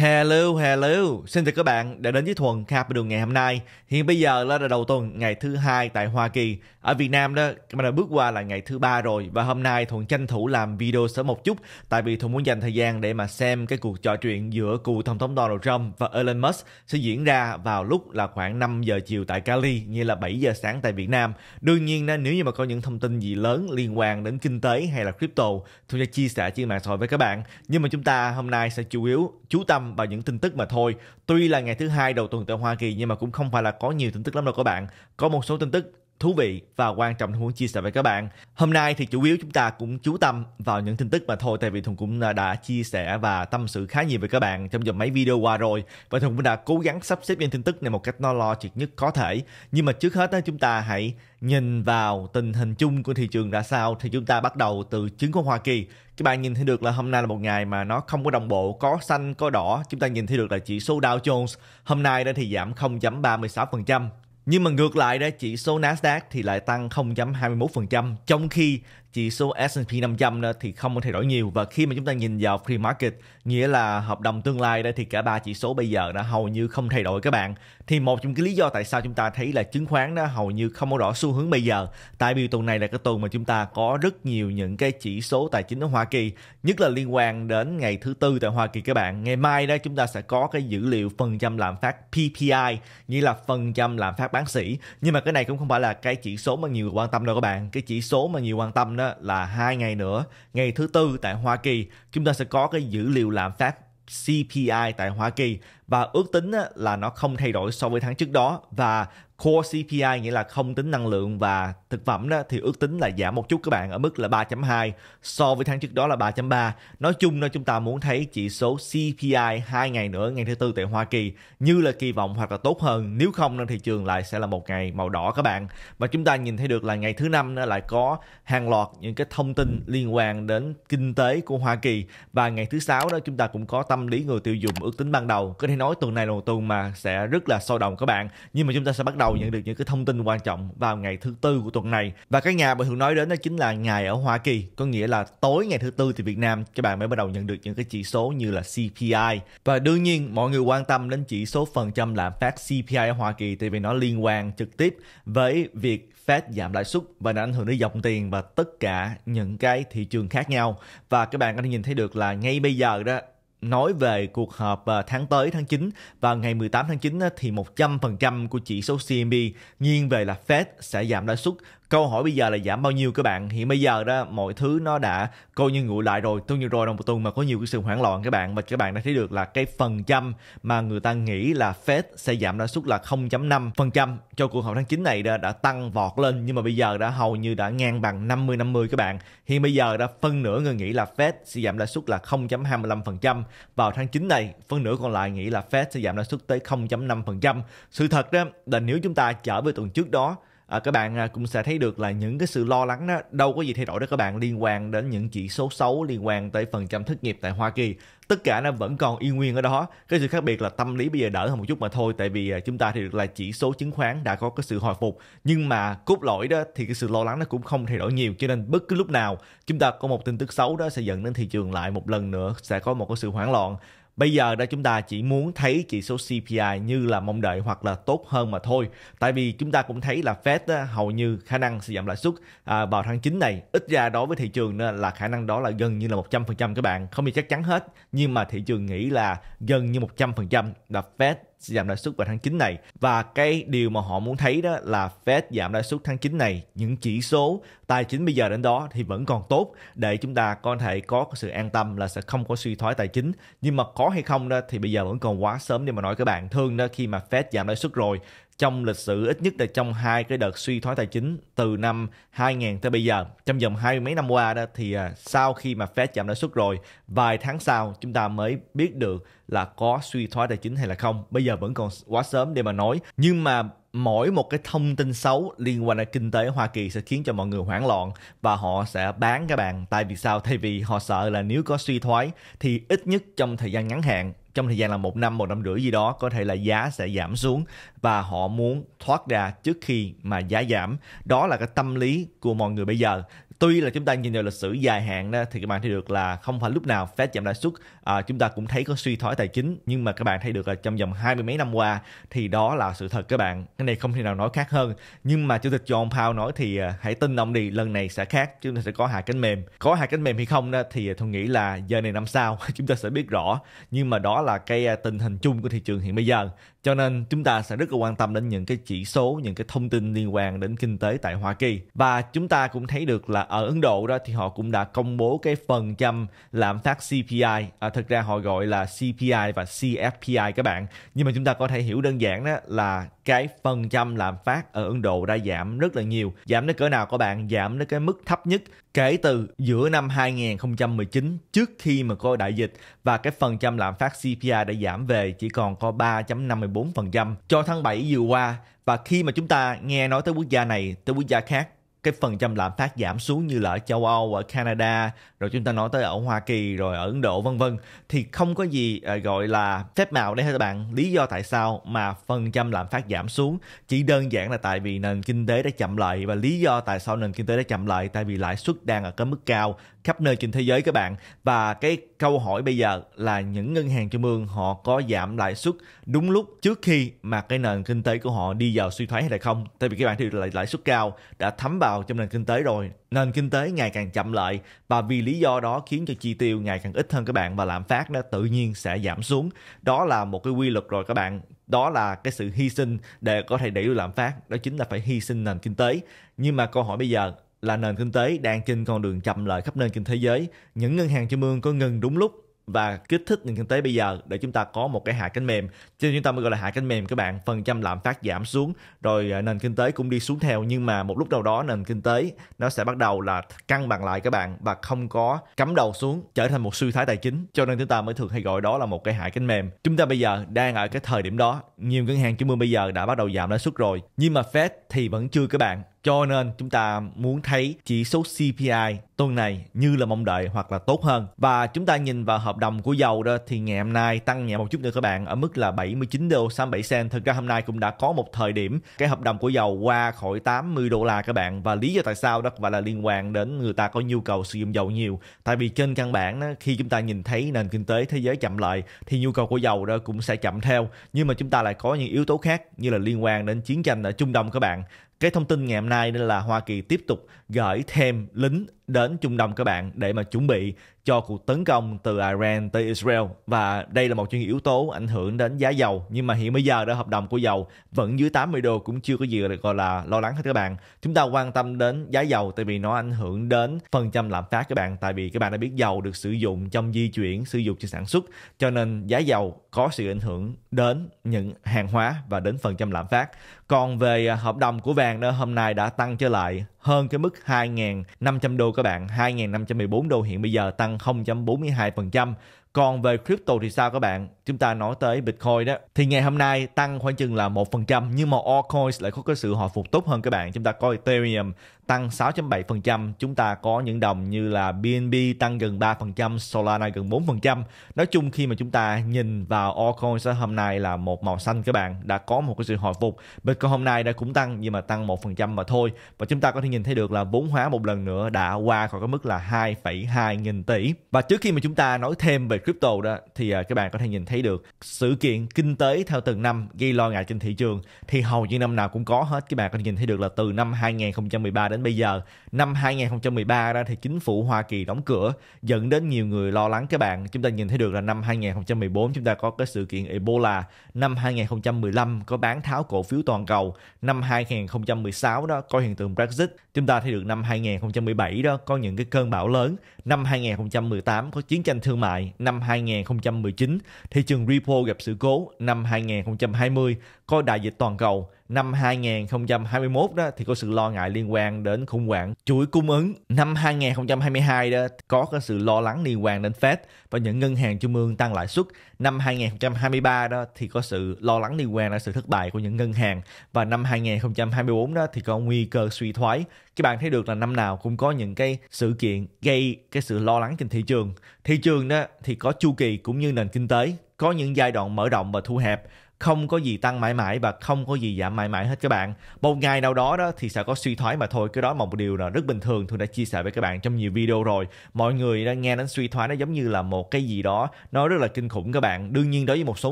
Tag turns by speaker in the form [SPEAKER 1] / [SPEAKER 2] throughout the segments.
[SPEAKER 1] Hello, hello. Xin chào các bạn đã đến với Thuần Khap Đường ngày hôm nay. Hiện bây giờ là đầu tuần ngày thứ hai tại Hoa Kỳ. Ở Việt Nam đó, mình đã bước qua là ngày thứ ba rồi và hôm nay Thuần tranh thủ làm video sớm một chút tại vì Thuần muốn dành thời gian để mà xem cái cuộc trò chuyện giữa cựu tổng thống Donald Trump và Elon Musk sẽ diễn ra vào lúc là khoảng 5 giờ chiều tại Cali như là 7 giờ sáng tại Việt Nam. Đương nhiên nếu như mà có những thông tin gì lớn liên quan đến kinh tế hay là crypto, Thuần sẽ chia sẻ trên mạng xã hội với các bạn. Nhưng mà chúng ta hôm nay sẽ chủ yếu chú tâm tâm vào những tin tức mà thôi. Tuy là ngày thứ hai đầu tuần tại Hoa Kỳ nhưng mà cũng không phải là có nhiều tin tức lắm đâu các bạn. Có một số tin tức thú vị và quan trọng muốn chia sẻ với các bạn. Hôm nay thì chủ yếu chúng ta cũng chú tâm vào những tin tức mà thôi tại vì thùng cũng đã chia sẻ và tâm sự khá nhiều với các bạn trong vòng mấy video qua rồi và thùng cũng đã cố gắng sắp xếp những tin tức này một cách nó triệt nhất có thể. Nhưng mà trước hết chúng ta hãy nhìn vào tình hình chung của thị trường ra sao thì chúng ta bắt đầu từ chứng khoán Hoa Kỳ. Các bạn nhìn thấy được là hôm nay là một ngày mà nó không có đồng bộ, có xanh, có đỏ. Chúng ta nhìn thấy được là chỉ số Dow Jones hôm nay đã thì giảm 0.36%, nhưng mà ngược lại đó, chỉ số Nasdaq thì lại tăng 0.21%, trong khi chỉ số S&P 500 đó thì không có thay đổi nhiều và khi mà chúng ta nhìn vào free market nghĩa là hợp đồng tương lai đó thì cả ba chỉ số bây giờ đã hầu như không thay đổi các bạn thì một trong cái lý do tại sao chúng ta thấy là chứng khoán nó hầu như không có rõ xu hướng bây giờ tại vì tuần này là cái tuần mà chúng ta có rất nhiều những cái chỉ số tài chính ở Hoa Kỳ nhất là liên quan đến ngày thứ tư tại Hoa Kỳ các bạn ngày mai đó chúng ta sẽ có cái dữ liệu phần trăm lạm phát PPI nghĩa là phần trăm lạm phát bán sỉ nhưng mà cái này cũng không phải là cái chỉ số mà nhiều người quan tâm đâu các bạn cái chỉ số mà nhiều quan tâm đó là hai ngày nữa, ngày thứ tư tại Hoa Kỳ, chúng ta sẽ có cái dữ liệu lạm phát CPI tại Hoa Kỳ và ước tính là nó không thay đổi so với tháng trước đó và Core CPI nghĩa là không tính năng lượng và thực phẩm đó thì ước tính là giảm một chút các bạn ở mức là 3.2 so với tháng trước đó là 3.3. Nói chung là chúng ta muốn thấy chỉ số CPI hai ngày nữa ngày thứ tư tại Hoa Kỳ như là kỳ vọng hoặc là tốt hơn nếu không thị trường lại sẽ là một ngày màu đỏ các bạn và chúng ta nhìn thấy được là ngày thứ năm nó lại có hàng loạt những cái thông tin liên quan đến kinh tế của Hoa Kỳ và ngày thứ sáu đó chúng ta cũng có tâm lý người tiêu dùng ước tính ban đầu có thể nói tuần này là một tuần mà sẽ rất là sôi động các bạn nhưng mà chúng ta sẽ bắt đầu đầu nhận được những cái thông tin quan trọng vào ngày thứ tư của tuần này và cái ngày mà thường nói đến đó chính là ngày ở Hoa Kỳ có nghĩa là tối ngày thứ tư thì Việt Nam các bạn mới bắt đầu nhận được những cái chỉ số như là CPI và đương nhiên mọi người quan tâm đến chỉ số phần trăm lạm phát CPI ở Hoa Kỳ thì vì nó liên quan trực tiếp với việc Fed giảm lãi suất và nó ảnh hưởng đến dòng tiền và tất cả những cái thị trường khác nhau và các bạn có thể nhìn thấy được là ngay bây giờ đó nói về cuộc họp ờ, tháng tới tháng 9 và ngày 18 tháng 9 ờ, thì 100% của chỉ số CMB nghiêng về là Fed sẽ giảm lãi suất câu hỏi bây giờ là giảm bao nhiêu các bạn hiện bây giờ đó mọi thứ nó đã coi như nguội lại rồi tôi như rồi đồng một tuần mà có nhiều cái sự hoảng loạn các bạn và các bạn đã thấy được là cái phần trăm mà người ta nghĩ là Fed sẽ giảm lãi suất là 0.5 phần trăm cho cuộc họp tháng 9 này đã, đã tăng vọt lên nhưng mà bây giờ đã hầu như đã ngang bằng 50 50 các bạn hiện bây giờ đã phân nửa người nghĩ là Fed sẽ giảm lãi suất là 0.25 phần trăm vào tháng 9 này phân nửa còn lại nghĩ là Fed sẽ giảm lãi suất tới 0.5 phần trăm sự thật đó là nếu chúng ta trở về tuần trước đó à, các bạn à, cũng sẽ thấy được là những cái sự lo lắng đó đâu có gì thay đổi đó các bạn liên quan đến những chỉ số xấu liên quan tới phần trăm thất nghiệp tại Hoa Kỳ tất cả nó vẫn còn y nguyên ở đó cái sự khác biệt là tâm lý bây giờ đỡ hơn một chút mà thôi tại vì à, chúng ta thì được là chỉ số chứng khoán đã có cái sự hồi phục nhưng mà cốt lõi đó thì cái sự lo lắng nó cũng không thay đổi nhiều cho nên bất cứ lúc nào chúng ta có một tin tức xấu đó sẽ dẫn đến thị trường lại một lần nữa sẽ có một cái sự hoảng loạn Bây giờ đó chúng ta chỉ muốn thấy chỉ số CPI như là mong đợi hoặc là tốt hơn mà thôi. Tại vì chúng ta cũng thấy là Fed đó, hầu như khả năng sẽ giảm lãi suất à, vào tháng 9 này. Ít ra đối với thị trường đó là khả năng đó là gần như là 100% các bạn. Không bị chắc chắn hết nhưng mà thị trường nghĩ là gần như 100% là Fed sẽ giảm lãi suất vào tháng 9 này và cái điều mà họ muốn thấy đó là Fed giảm lãi suất tháng 9 này những chỉ số tài chính bây giờ đến đó thì vẫn còn tốt để chúng ta có thể có sự an tâm là sẽ không có suy thoái tài chính nhưng mà có hay không đó thì bây giờ vẫn còn quá sớm để mà nói các bạn thường đó khi mà Fed giảm lãi suất rồi trong lịch sử ít nhất là trong hai cái đợt suy thoái tài chính từ năm 2000 tới bây giờ trong vòng hai mấy năm qua đó thì à, sau khi mà Fed giảm lãi suất rồi vài tháng sau chúng ta mới biết được là có suy thoái tài chính hay là không bây giờ vẫn còn quá sớm để mà nói nhưng mà mỗi một cái thông tin xấu liên quan đến kinh tế Hoa Kỳ sẽ khiến cho mọi người hoảng loạn và họ sẽ bán các bạn tại vì sao thay vì họ sợ là nếu có suy thoái thì ít nhất trong thời gian ngắn hạn trong thời gian là một năm một năm rưỡi gì đó có thể là giá sẽ giảm xuống và họ muốn thoát ra trước khi mà giá giảm đó là cái tâm lý của mọi người bây giờ tuy là chúng ta nhìn vào lịch sử dài hạn đó, thì các bạn thấy được là không phải lúc nào Fed giảm lãi suất à, chúng ta cũng thấy có suy thoái tài chính nhưng mà các bạn thấy được là trong vòng hai mươi mấy năm qua thì đó là sự thật các bạn cái này không thể nào nói khác hơn nhưng mà chủ tịch John Powell nói thì à, hãy tin ông đi lần này sẽ khác chúng ta sẽ có hạ cánh mềm có hạ cánh mềm hay không đó thì tôi nghĩ là giờ này năm sau chúng ta sẽ biết rõ nhưng mà đó là cái à, tình hình chung của thị trường hiện bây giờ cho nên chúng ta sẽ rất là quan tâm đến những cái chỉ số những cái thông tin liên quan đến kinh tế tại Hoa Kỳ và chúng ta cũng thấy được là ở Ấn Độ đó thì họ cũng đã công bố cái phần trăm lạm phát CPI à, thực ra họ gọi là CPI và CFPI các bạn nhưng mà chúng ta có thể hiểu đơn giản đó là cái phần trăm lạm phát ở Ấn Độ đã giảm rất là nhiều giảm đến cỡ nào các bạn giảm đến cái mức thấp nhất kể từ giữa năm 2019 trước khi mà có đại dịch và cái phần trăm lạm phát CPI đã giảm về chỉ còn có 3.54% cho tháng 7 vừa qua và khi mà chúng ta nghe nói tới quốc gia này tới quốc gia khác cái phần trăm lạm phát giảm xuống như là ở châu Âu, ở Canada, rồi chúng ta nói tới ở Hoa Kỳ rồi ở Ấn Độ vân vân thì không có gì à, gọi là phép màu đấy các bạn lý do tại sao mà phần trăm lạm phát giảm xuống chỉ đơn giản là tại vì nền kinh tế đã chậm lại và lý do tại sao nền kinh tế đã chậm lại tại vì lãi suất đang ở cái mức cao khắp nơi trên thế giới các bạn và cái câu hỏi bây giờ là những ngân hàng trung ương họ có giảm lãi suất đúng lúc trước khi mà cái nền kinh tế của họ đi vào suy thoái hay là không tại vì các bạn thì lãi suất cao đã thấm vào trong nền kinh tế rồi nền kinh tế ngày càng chậm lại và vì lý do đó khiến cho chi tiêu ngày càng ít hơn các bạn và lạm phát nó tự nhiên sẽ giảm xuống đó là một cái quy luật rồi các bạn đó là cái sự hy sinh để có thể đẩy lùi lạm phát đó chính là phải hy sinh nền kinh tế nhưng mà câu hỏi bây giờ là nền kinh tế đang trên con đường chậm lại khắp nơi trên thế giới những ngân hàng trung ương có ngừng đúng lúc và kích thích nền kinh tế bây giờ để chúng ta có một cái hạ cánh mềm cho nên chúng ta mới gọi là hạ cánh mềm các bạn phần trăm lạm phát giảm xuống rồi à, nền kinh tế cũng đi xuống theo nhưng mà một lúc nào đó nền kinh tế nó sẽ bắt đầu là cân bằng lại các bạn và không có cắm đầu xuống trở thành một suy thái tài chính cho nên chúng ta mới thường hay gọi đó là một cái hạ cánh mềm chúng ta bây giờ đang ở cái thời điểm đó nhiều ngân hàng trung ương bây giờ đã bắt đầu giảm lãi suất rồi nhưng mà Fed thì vẫn chưa các bạn cho nên chúng ta muốn thấy chỉ số CPI tuần này như là mong đợi hoặc là tốt hơn. Và chúng ta nhìn vào hợp đồng của dầu đó thì ngày hôm nay tăng nhẹ một chút nữa các bạn ở mức là 79 đô 87 sen Thực ra hôm nay cũng đã có một thời điểm cái hợp đồng của dầu qua khỏi 80 đô la các bạn và lý do tại sao đó và là liên quan đến người ta có nhu cầu sử dụng dầu nhiều. Tại vì trên căn bản đó, khi chúng ta nhìn thấy nền kinh tế thế giới chậm lại thì nhu cầu của dầu đó cũng sẽ chậm theo. Nhưng mà chúng ta lại có những yếu tố khác như là liên quan đến chiến tranh ở Trung Đông các bạn cái thông tin ngày hôm nay nên là Hoa Kỳ tiếp tục gửi thêm lính đến Trung Đông các bạn để mà chuẩn bị cho cuộc tấn công từ Iran tới Israel và đây là một trong những yếu tố ảnh hưởng đến giá dầu nhưng mà hiện bây giờ đó hợp đồng của dầu vẫn dưới 80 đô cũng chưa có gì gọi là lo lắng hết các bạn chúng ta quan tâm đến giá dầu tại vì nó ảnh hưởng đến phần trăm lạm phát các bạn tại vì các bạn đã biết dầu được sử dụng trong di chuyển sử dụng cho sản xuất cho nên giá dầu có sự ảnh hưởng đến những hàng hóa và đến phần trăm lạm phát còn về à, hợp đồng của vàng đó hôm nay đã tăng trở lại hơn cái mức 2.500 đô các bạn, 2.514 đô hiện bây giờ tăng 0.42%. Còn về crypto thì sao các bạn? Chúng ta nói tới Bitcoin đó. Thì ngày hôm nay tăng khoảng chừng là 1%. Nhưng mà altcoins lại có cái sự hồi phục tốt hơn các bạn. Chúng ta có Ethereum tăng 6.7%. Chúng ta có những đồng như là BNB tăng gần 3%, Solana gần 4%. Nói chung khi mà chúng ta nhìn vào altcoins hôm nay là một màu xanh các bạn. Đã có một cái sự hồi phục. Bitcoin hôm nay đã cũng tăng nhưng mà tăng 1% mà thôi. Và chúng ta có thể nhìn thấy được là vốn hóa một lần nữa đã qua khỏi cái mức là 2,2 nghìn tỷ. Và trước khi mà chúng ta nói thêm về crypto đó thì à, các bạn có thể nhìn thấy được sự kiện kinh tế theo từng năm gây lo ngại trên thị trường thì hầu như năm nào cũng có hết các bạn có thể nhìn thấy được là từ năm 2013 đến bây giờ năm 2013 đó thì chính phủ Hoa Kỳ đóng cửa dẫn đến nhiều người lo lắng các bạn chúng ta nhìn thấy được là năm 2014 chúng ta có cái sự kiện Ebola năm 2015 có bán tháo cổ phiếu toàn cầu năm 2016 đó có hiện tượng Brexit chúng ta thấy được năm 2017 đó có những cái cơn bão lớn năm 2018 có chiến tranh thương mại năm 2019, thị trường repo gặp sự cố năm 2020 coi đại dịch toàn cầu năm 2021 đó thì có sự lo ngại liên quan đến khủng hoảng chuỗi cung ứng. Năm 2022 đó có cái sự lo lắng liên quan đến Fed và những ngân hàng trung ương tăng lãi suất. Năm 2023 đó thì có sự lo lắng liên quan đến sự thất bại của những ngân hàng và năm 2024 đó thì có nguy cơ suy thoái. Các bạn thấy được là năm nào cũng có những cái sự kiện gây cái sự lo lắng trên thị trường. Thị trường đó thì có chu kỳ cũng như nền kinh tế, có những giai đoạn mở rộng và thu hẹp không có gì tăng mãi mãi và không có gì giảm mãi mãi hết các bạn một ngày nào đó đó thì sẽ có suy thoái mà thôi cái đó một điều là rất bình thường tôi đã chia sẻ với các bạn trong nhiều video rồi mọi người đã nghe đến suy thoái nó giống như là một cái gì đó nó rất là kinh khủng các bạn đương nhiên đối với một số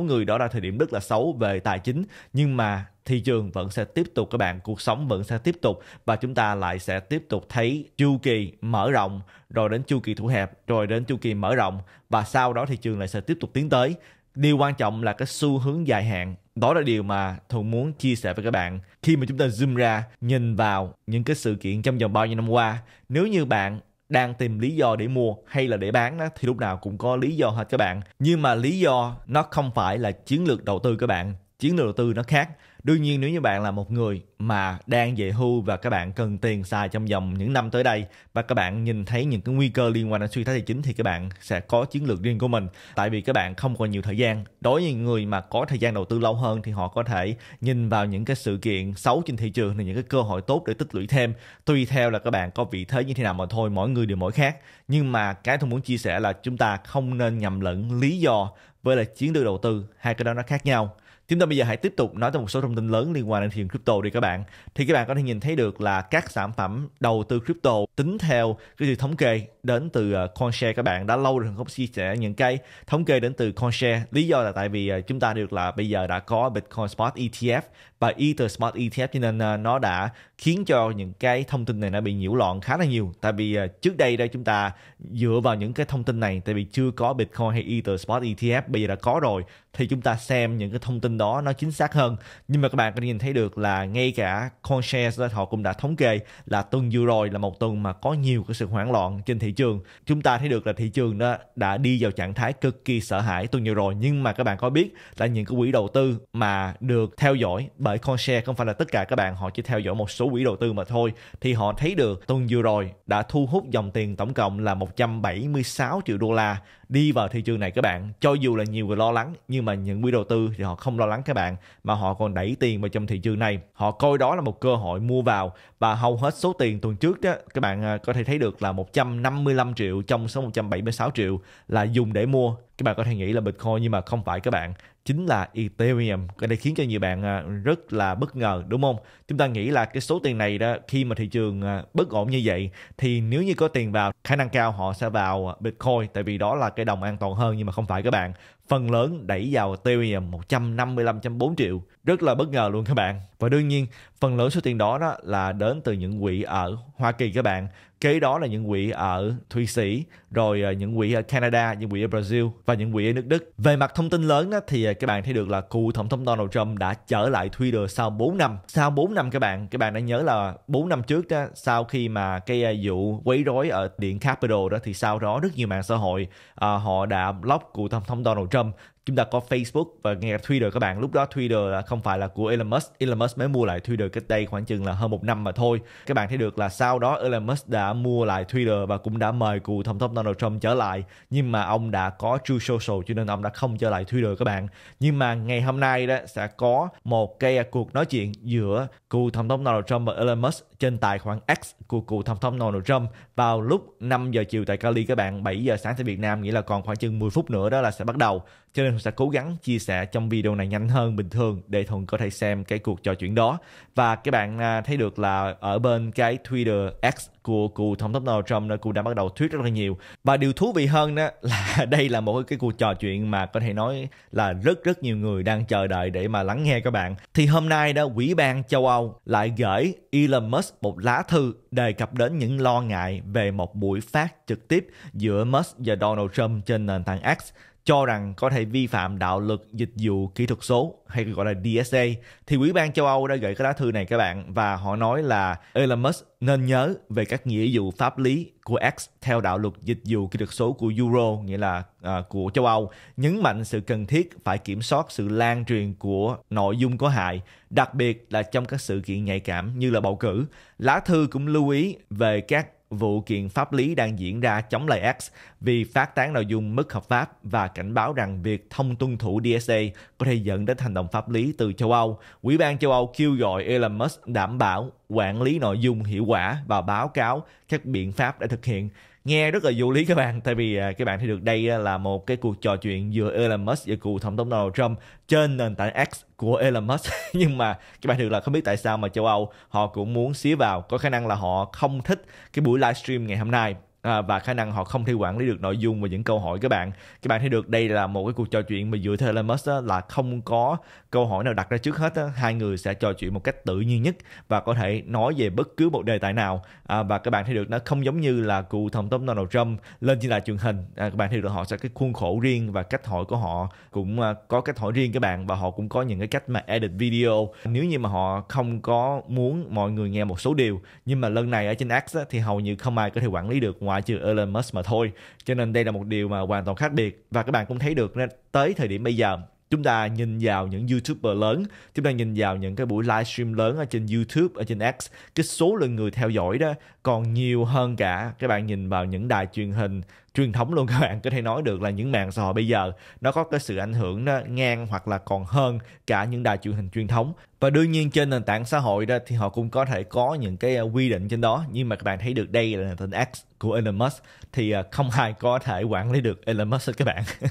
[SPEAKER 1] người đó là thời điểm rất là xấu về tài chính nhưng mà thị trường vẫn sẽ tiếp tục các bạn cuộc sống vẫn sẽ tiếp tục và chúng ta lại sẽ tiếp tục thấy chu kỳ mở rộng rồi đến chu kỳ thu hẹp rồi đến chu kỳ mở rộng và sau đó thị trường lại sẽ tiếp tục tiến tới Điều quan trọng là cái xu hướng dài hạn. Đó là điều mà Thuận muốn chia sẻ với các bạn. Khi mà chúng ta zoom ra, nhìn vào những cái sự kiện trong vòng bao nhiêu năm qua, nếu như bạn đang tìm lý do để mua hay là để bán đó thì lúc nào cũng có lý do hết các bạn. Nhưng mà lý do nó không phải là chiến lược đầu tư các bạn. Chiến lược đầu tư nó khác đương nhiên nếu như bạn là một người mà đang về hưu và các bạn cần tiền xài trong vòng những năm tới đây và các bạn nhìn thấy những cái nguy cơ liên quan đến suy thoái tài chính thì các bạn sẽ có chiến lược riêng của mình tại vì các bạn không còn nhiều thời gian đối với người mà có thời gian đầu tư lâu hơn thì họ có thể nhìn vào những cái sự kiện xấu trên thị trường là những cái cơ hội tốt để tích lũy thêm tùy theo là các bạn có vị thế như thế nào mà thôi mỗi người đều mỗi khác nhưng mà cái tôi muốn chia sẻ là chúng ta không nên nhầm lẫn lý do với là chiến lược đầu tư hai cái đó nó khác nhau chúng ta bây giờ hãy tiếp tục nói tới một số thông tin lớn liên quan đến thị trường crypto đi các bạn thì các bạn có thể nhìn thấy được là các sản phẩm đầu tư crypto tính theo cái sự thống kê đến từ ờ, CoinShare các bạn đã lâu rồi không chia sẻ những cái thống kê đến từ CoinShare lý do là tại vì ờ, chúng ta được là bây giờ đã có Bitcoin Spot ETF và Ether Spot ETF cho nên ờ, nó đã khiến cho những cái thông tin này nó bị nhiễu loạn khá là nhiều tại vì trước đây đây chúng ta dựa vào những cái thông tin này tại vì chưa có Bitcoin hay Ether Spot ETF bây giờ đã có rồi thì chúng ta xem những cái thông tin đó nó chính xác hơn nhưng mà các bạn có nhìn thấy được là ngay cả Conshares họ cũng đã thống kê là tuần vừa rồi là một tuần mà có nhiều cái sự hoảng loạn trên thị trường chúng ta thấy được là thị trường đó đã đi vào trạng thái cực kỳ sợ hãi tuần vừa rồi nhưng mà các bạn có biết là những cái quỹ đầu tư mà được theo dõi bởi Conshares không phải là tất cả các bạn họ chỉ theo dõi một số quỹ đầu tư mà thôi thì họ thấy được tuần vừa rồi đã thu hút dòng tiền tổng cộng là 176 triệu đô la đi vào thị trường này các bạn cho dù là nhiều người lo lắng nhưng mà những quỹ đầu tư thì họ không lo lắng các bạn mà họ còn đẩy tiền vào trong thị trường này họ coi đó là một cơ hội mua vào và hầu hết số tiền tuần trước đó các bạn à, có thể thấy được là 155 triệu trong số 176 triệu là dùng để mua các bạn có thể nghĩ là Bitcoin nhưng mà không phải các bạn chính là Ethereum cái này khiến cho nhiều bạn à, rất là bất ngờ đúng không chúng ta nghĩ là cái số tiền này đó khi mà thị trường à, bất ổn như vậy thì nếu như có tiền vào khả năng cao họ sẽ vào Bitcoin tại vì đó là cái đồng an toàn hơn nhưng mà không phải các bạn phần lớn đẩy vào Ethereum 155.4 triệu rất là bất ngờ luôn các bạn và đương nhiên phần lớn số tiền đó đó là đến từ những quỹ ở Hoa Kỳ các bạn kế đó là những quỹ ở Thụy Sĩ rồi ờ, những quỹ ở Canada, những quỹ ở Brazil và những quỹ ở nước Đức. Về mặt thông tin lớn đó, thì ờ, các bạn thấy được là cựu tổng thống Donald Trump đã trở lại Twitter sau 4 năm. Sau 4 năm các bạn, các bạn đã nhớ là 4 năm trước đó, sau khi mà cái ờ, vụ quấy rối ở Điện Capitol đó thì sau đó rất nhiều mạng xã hội à, họ đã block cựu tổng thống Donald Trump chúng ta có Facebook và nghe Twitter các bạn lúc đó Twitter là không phải là của Elon Musk Elon Musk mới mua lại Twitter cách đây khoảng chừng là hơn một năm mà thôi các bạn thấy được là sau đó Elon Musk đã mua lại Twitter và cũng đã mời cựu tổng thống Donald Donald Trump trở lại nhưng mà ông đã có True Social cho nên ông đã không trở lại Twitter các bạn nhưng mà ngày hôm nay đó sẽ có một cái cuộc nói chuyện giữa cựu tổng thống Donald Trump và Elon Musk trên tài khoản X của cựu tổng thống Donald Trump vào lúc 5 giờ chiều tại Cali các bạn 7 giờ sáng tại Việt Nam nghĩa là còn khoảng chừng 10 phút nữa đó là sẽ bắt đầu cho nên Thuận sẽ cố gắng chia sẻ trong video này nhanh hơn bình thường để Thuận có thể xem cái cuộc trò chuyện đó. Và các bạn à, thấy được là ở bên cái Twitter X của cựu tổng thống Donald Trump đó, cụ đã bắt đầu thuyết rất là nhiều. Và điều thú vị hơn đó là đây là một cái cuộc trò chuyện mà có thể nói là rất rất nhiều người đang chờ đợi để mà lắng nghe các bạn. Thì hôm nay đó, quỹ ban châu Âu lại gửi Elon Musk một lá thư đề cập đến những lo ngại về một buổi phát trực tiếp giữa Musk và Donald Trump trên nền tảng X cho rằng có thể vi phạm đạo luật dịch vụ kỹ thuật số hay gọi là DSA thì Ủy ban châu Âu đã gửi cái lá thư này các bạn và họ nói là Elon Musk nên nhớ về các nghĩa vụ pháp lý của X theo đạo luật dịch vụ kỹ thuật số của Euro nghĩa là à, của châu Âu nhấn mạnh sự cần thiết phải kiểm soát sự lan truyền của nội dung có hại đặc biệt là trong các sự kiện nhạy cảm như là bầu cử lá thư cũng lưu ý về các vụ kiện pháp lý đang diễn ra chống lại X vì phát tán nội dung mất hợp pháp và cảnh báo rằng việc không tuân thủ DSA có thể dẫn đến hành động pháp lý từ châu Âu. Ủy ban châu Âu kêu gọi Elon Musk đảm bảo quản lý nội dung hiệu quả và báo cáo các biện pháp đã thực hiện nghe rất là vô lý các bạn tại vì à, các bạn thấy được đây à, là một cái cuộc trò chuyện giữa Elon Musk và cựu tổng thống Donald Trump trên nền tảng X của Elon Musk nhưng mà các bạn được là không biết tại sao mà châu Âu họ cũng muốn xía vào có khả năng là họ không thích cái buổi livestream ngày hôm nay à, và khả năng họ không thể quản lý được nội dung và những câu hỏi các bạn các bạn thấy được đây là một cái cuộc trò chuyện mà dựa theo Elon Musk đó, là không có câu hỏi nào đặt ra trước hết đó. hai người sẽ trò chuyện một cách tự nhiên nhất và có thể nói về bất cứ một đề tài nào à, và các bạn thấy được nó không giống như là cựu tổng thống Donald Trump lên trên đài truyền hình à, các bạn thấy được họ sẽ cái khuôn khổ riêng và cách hỏi của họ cũng à, có cách hỏi riêng các bạn và họ cũng có những cái cách mà edit video nếu như mà họ không có muốn mọi người nghe một số điều nhưng mà lần này ở trên X thì hầu như không ai có thể quản lý được ngoài ngoại trừ Elon Musk mà thôi cho nên đây là một điều mà hoàn toàn khác biệt và các bạn cũng thấy được nên tới thời điểm bây giờ chúng ta nhìn vào những youtuber lớn chúng ta nhìn vào những cái buổi livestream lớn ở trên youtube ở trên x cái số lượng người theo dõi đó còn nhiều hơn cả các bạn nhìn vào những đài truyền hình truyền thống luôn các bạn có thể nói được là những mạng xã hội bây giờ nó có cái sự ảnh hưởng nó ngang hoặc là còn hơn cả những đài truyền hình truyền thống và đương nhiên trên nền tảng xã hội đó thì họ cũng có thể có những cái à, quy định trên đó nhưng mà các bạn thấy được đây là nền tảng X của Elon Musk thì à, không ai có thể quản lý được Elon Musk các bạn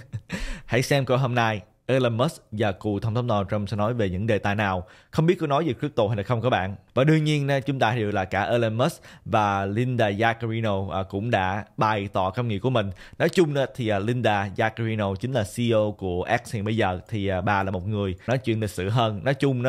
[SPEAKER 1] hãy xem câu hôm nay Elon Musk và cụ tổng thống Donald Trump sẽ nói về những đề tài nào. Không biết có nói về crypto hay là không các bạn. Và đương nhiên ờ, chúng ta hiểu là cả Elon Musk và Linda Yaccarino ờ, cũng đã bày tỏ cảm nghĩ của mình. Nói chung thì ờ, Linda Yaccarino chính là CEO của X hiện bây giờ thì bà là một người nói chuyện lịch sử hơn. Nói chung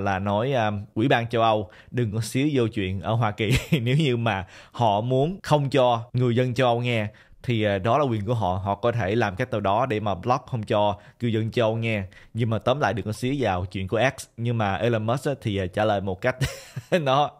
[SPEAKER 1] là nói quỹ ban châu Âu đừng có xíu vô chuyện ở Hoa Kỳ nếu như mà họ muốn không cho người dân châu Âu nghe thì à, đó là quyền của họ họ có thể làm cách nào đó để mà block không cho cư dân châu nghe nhưng mà tóm lại đừng có xí vào chuyện của X nhưng mà Elon Musk thì à, trả lời một cách nó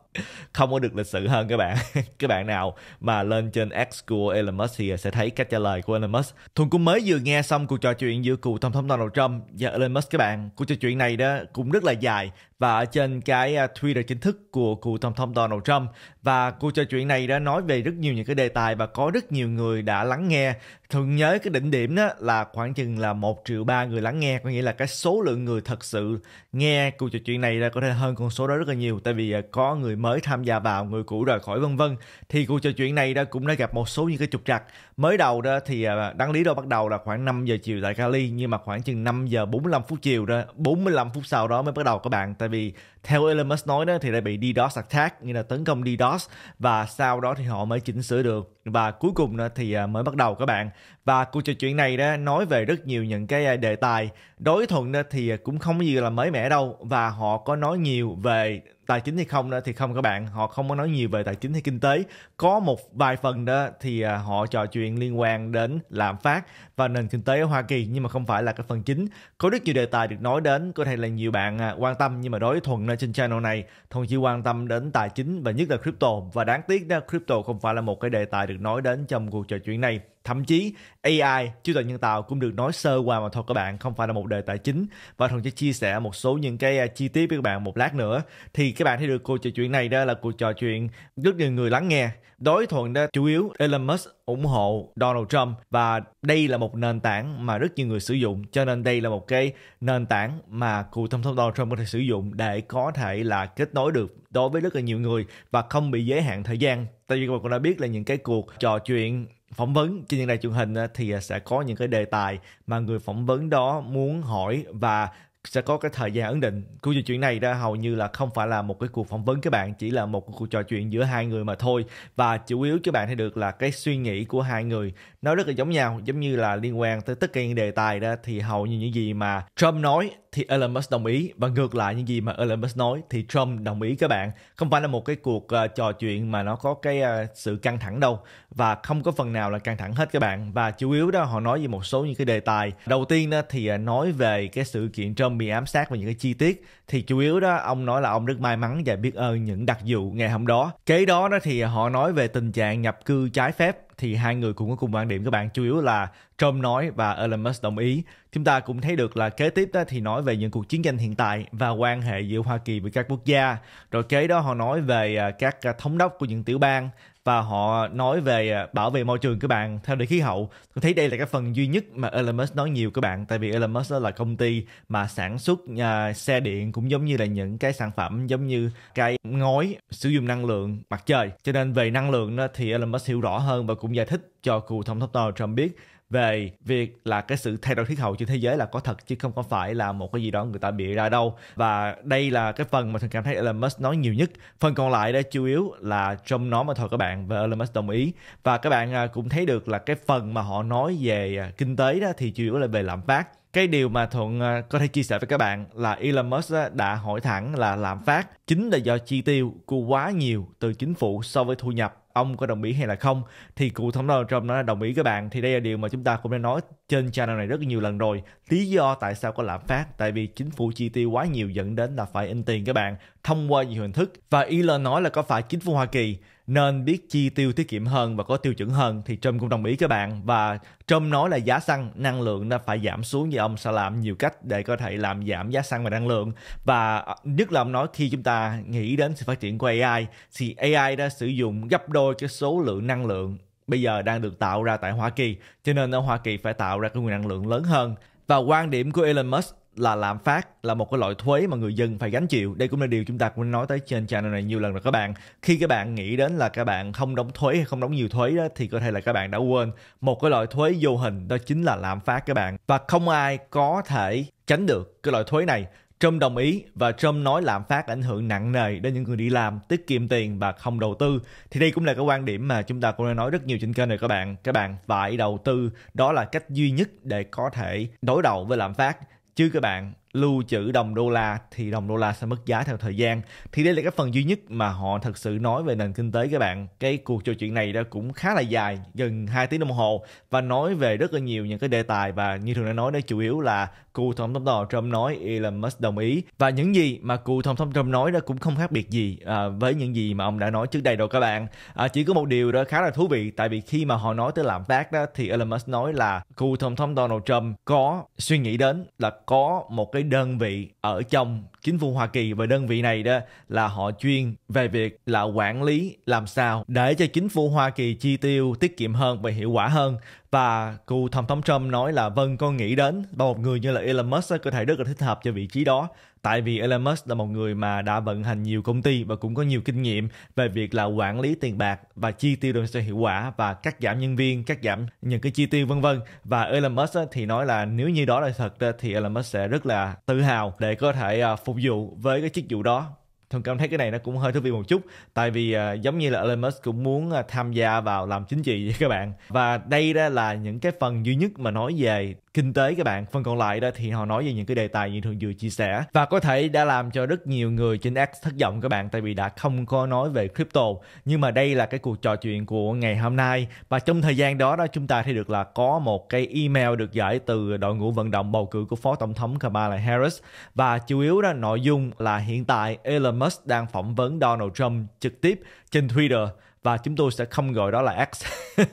[SPEAKER 1] không có được lịch sự hơn các bạn các bạn nào mà lên trên X của Elon Musk thì à, sẽ thấy cách trả lời của Elon Musk Thuần cũng mới vừa nghe xong cuộc trò chuyện giữa cựu tổng thống Donald Trump và Elon Musk các bạn cuộc trò chuyện này đó cũng rất là dài và ở trên cái à, Twitter chính thức của cựu tổng thống Donald Trump và cuộc trò chuyện này đã nói về rất nhiều những cái đề tài và có rất nhiều người đã lắng nghe thường nhớ cái đỉnh điểm đó là khoảng chừng là một triệu ba người lắng nghe có nghĩa là cái số lượng người thật sự nghe cuộc trò chuyện này là có thể hơn con số đó rất là nhiều tại vì à, có người mới tham gia vào người cũ rời khỏi vân vân thì cuộc trò chuyện này đã cũng đã gặp một số những cái trục trặc mới đầu đó thì à, đăng lý đó bắt đầu là khoảng 5 giờ chiều tại Cali nhưng mà khoảng chừng 5 giờ 45 phút chiều đó 45 phút sau đó mới bắt đầu các bạn I mean, theo Elon Musk nói đó thì lại bị DDoS attack nghĩa là tấn công DDoS và sau đó thì họ mới chỉnh sửa được và cuối cùng thì à, mới bắt đầu các bạn và cuộc trò chuyện này đó nói về rất nhiều những cái à, đề tài đối thuận đó thì à, cũng không gì là mới mẻ đâu và họ có nói nhiều về tài chính hay không đó thì không các bạn họ không có nói nhiều về tài chính hay kinh tế có một vài phần đó thì họ trò chuyện liên quan đến lạm phát và nền kinh tế ở Hoa Kỳ nhưng mà không phải là cái phần chính có rất nhiều đề tài được nói đến có thể là nhiều bạn quan tâm nhưng mà đối thuận ở trên channel này thường chỉ quan tâm đến tài chính và nhất là crypto và đáng tiếc đó crypto không phải là một cái đề tài được nói đến trong cuộc trò chuyện này. Thậm chí AI, trí tuệ nhân tạo cũng được nói sơ qua mà thôi các bạn, không phải là một đề tài chính. Và Thuận sẽ chia sẻ một số những cái à, chi tiết với các bạn một lát nữa. Thì các bạn thấy được cuộc trò chuyện này đó là cuộc trò chuyện rất nhiều người lắng nghe. Đối Thuận đó chủ yếu Elon Musk ủng hộ Donald Trump và đây là một nền tảng mà rất nhiều người sử dụng cho nên đây là một cái nền tảng mà cụ thông thống Donald Trump có thể sử dụng để có thể là kết nối được đối với rất là nhiều người và không bị giới hạn thời gian tại vì các bạn cũng đã biết là những cái cuộc trò chuyện phỏng vấn trên những đài truyền hình ờ, thì ờ, sẽ có những cái đề tài mà người phỏng vấn đó muốn hỏi và sẽ có cái thời gian ấn định cuộc trò chuyện này ra hầu như là không phải là một cái cuộc phỏng vấn các bạn chỉ là một cuộc trò chuyện giữa hai người mà thôi và chủ yếu các bạn thấy được là cái suy nghĩ của hai người nó rất là giống nhau giống như là liên quan tới tất cả những đề tài đó thì hầu như những gì mà Trump nói thì Elon Musk đồng ý và ngược lại những gì mà Elon Musk nói thì Trump đồng ý các bạn không phải là một cái cuộc uh, trò chuyện mà nó có cái uh, sự căng thẳng đâu và không có phần nào là căng thẳng hết các bạn và chủ yếu đó họ nói về một số những cái đề tài đầu tiên đó thì uh, nói về cái sự kiện Trump bị ám sát và những cái chi tiết thì chủ yếu đó ông nói là ông rất may mắn và biết ơn những đặc vụ ngày hôm đó kế đó đó thì họ nói về tình trạng nhập cư trái phép thì hai người cũng có cùng quan điểm các bạn chủ yếu là Trump nói và Elon Musk đồng ý chúng ta cũng thấy được là kế tiếp đó thì nói về những cuộc chiến tranh hiện tại và quan hệ giữa Hoa Kỳ với các quốc gia rồi kế đó họ nói về à, các à, thống đốc của những tiểu bang và họ nói về à, bảo vệ môi trường các bạn theo đuổi khí hậu tôi thấy đây là cái phần duy nhất mà Elon Musk nói nhiều các bạn tại vì Elon Musk đó là công ty mà sản xuất uh, xe điện cũng giống như là những cái sản phẩm giống như cái ngói sử dụng năng lượng mặt trời cho nên về năng lượng đó thì Elon Musk hiểu rõ hơn và cũng giải thích cho cựu tổng thống Donald Trump biết về việc là cái sự thay đổi khí hậu trên thế giới là có thật chứ không có phải là một cái gì đó người ta bịa ra đâu và đây là cái phần mà thần cảm thấy Elon Musk nói nhiều nhất phần còn lại đây chủ yếu là trong nó mà thôi các bạn và Elon Musk đồng ý và các bạn à, cũng thấy được là cái phần mà họ nói về à, kinh tế đó thì chủ yếu là về lạm phát cái điều mà thuận à, có thể chia sẻ với các bạn là Elon Musk đã hỏi thẳng là lạm phát chính là do chi tiêu của quá nhiều từ chính phủ so với thu nhập ông có đồng ý hay là không thì cựu thống đốc Trump nói là đồng ý các bạn thì đây là điều mà chúng ta cũng đã nói trên channel này rất nhiều lần rồi lý do tại sao có lạm phát tại vì chính phủ chi tiêu quá nhiều dẫn đến là phải in tiền các bạn thông qua nhiều hình thức và Elon nói là có phải chính phủ Hoa Kỳ nên biết chi tiêu tiết kiệm hơn và có tiêu chuẩn hơn thì Trump cũng đồng ý các bạn và Trump nói là giá xăng năng lượng nó phải giảm xuống và ông sẽ làm nhiều cách để có thể làm giảm giá xăng và năng lượng và nhất ờ, là ông nói khi chúng ta nghĩ đến sự phát triển của AI thì AI đã sử dụng gấp đôi cái số lượng năng lượng bây giờ đang được tạo ra tại Hoa Kỳ cho nên ở Hoa Kỳ phải tạo ra cái nguồn năng lượng lớn hơn và quan điểm của Elon Musk là lạm phát là một cái loại thuế mà người dân phải gánh chịu đây cũng là điều chúng ta cũng nói tới trên channel này nhiều lần rồi các bạn khi các bạn nghĩ đến là các bạn không đóng thuế hay không đóng nhiều thuế đó, thì có thể là các bạn đã quên một cái loại thuế vô hình đó chính là lạm phát các bạn và không ai có thể tránh được cái loại thuế này Trump đồng ý và Trump nói lạm phát ảnh hưởng nặng nề đến những người đi làm, tiết kiệm tiền và không đầu tư. Thì đây cũng là cái quan điểm mà chúng ta cũng đã nói rất nhiều trên kênh rồi các bạn. Các bạn phải đầu tư, đó là cách duy nhất để có thể đối đầu với lạm phát chứ các bạn lưu trữ đồng đô la thì đồng đô la sẽ mất giá theo thời gian thì đây là cái phần duy nhất mà họ thật sự nói về nền kinh tế các bạn cái cuộc trò chuyện này đã cũng khá là dài gần 2 tiếng đồng hồ và nói về rất là nhiều những cái đề tài và như thường đã nói đó chủ yếu là cựu tổng thống Donald Trump nói Elon Musk đồng ý và những gì mà cựu tổng thống Trump nói đó cũng không khác biệt gì à, với những gì mà ông đã nói trước đây đâu các bạn à, chỉ có một điều đó khá là thú vị tại vì khi mà họ nói tới lạm phát đó thì Elon Musk nói là cựu tổng thống Donald Trump có suy nghĩ đến là có một cái đơn vị ở trong chính phủ Hoa Kỳ và đơn vị này đó là họ chuyên về việc là quản lý làm sao để cho chính phủ Hoa Kỳ chi tiêu tiết kiệm hơn và hiệu quả hơn và cựu tổng thống Trump nói là vâng con nghĩ đến một người như là Elon Musk có thể rất là thích hợp cho vị trí đó tại vì Elon Musk là một người mà đã vận hành nhiều công ty và cũng có nhiều kinh nghiệm về việc là quản lý tiền bạc và chi tiêu đồng sự hiệu quả và cắt giảm nhân viên, cắt giảm những cái chi tiêu vân vân và Elon Musk thì nói là nếu như đó là thật thì Elon Musk sẽ rất là tự hào để có thể à, phục vụ với cái chức vụ đó thông cảm thấy cái này nó cũng hơi thú vị một chút tại vì uh, giống như là Elon Musk cũng muốn uh, tham gia vào làm chính trị với các bạn và đây đó là những cái phần duy nhất mà nói về kinh tế các bạn phần còn lại đó thì họ nói về những cái đề tài như thường vừa chia sẻ và có thể đã làm cho rất nhiều người trên X thất vọng các bạn tại vì đã không có nói về crypto nhưng mà đây là cái cuộc trò chuyện của ngày hôm nay và trong thời gian đó đó chúng ta thì được là có một cái email được gửi từ đội ngũ vận động bầu cử của phó tổng thống Kamala Harris và chủ yếu đó nội dung là hiện tại Elon Musk đang phỏng vấn Donald Trump trực tiếp trên Twitter và chúng tôi sẽ không gọi đó là X.